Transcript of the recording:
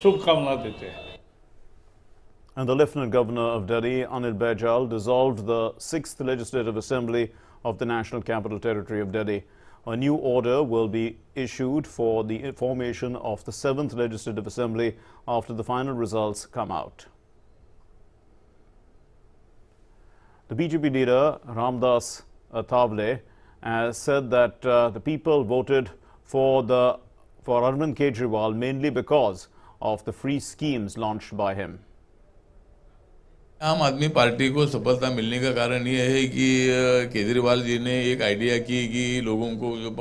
And the Lieutenant Governor of Delhi, Anil Baijal, dissolved the 6th Legislative Assembly of the National Capital Territory of Delhi. A new order will be issued for the formation of the 7th Legislative Assembly after the final results come out. The BJP leader, Ramdas Athavle, uh, has said that uh, the people voted for, the, for Arvind Kejriwal mainly because of the free schemes launched by him. आम आदमी party को सफलता मिलने का कारण यह है कि केजरीवाल जी ने एक आइडिया की कि लोगों को जो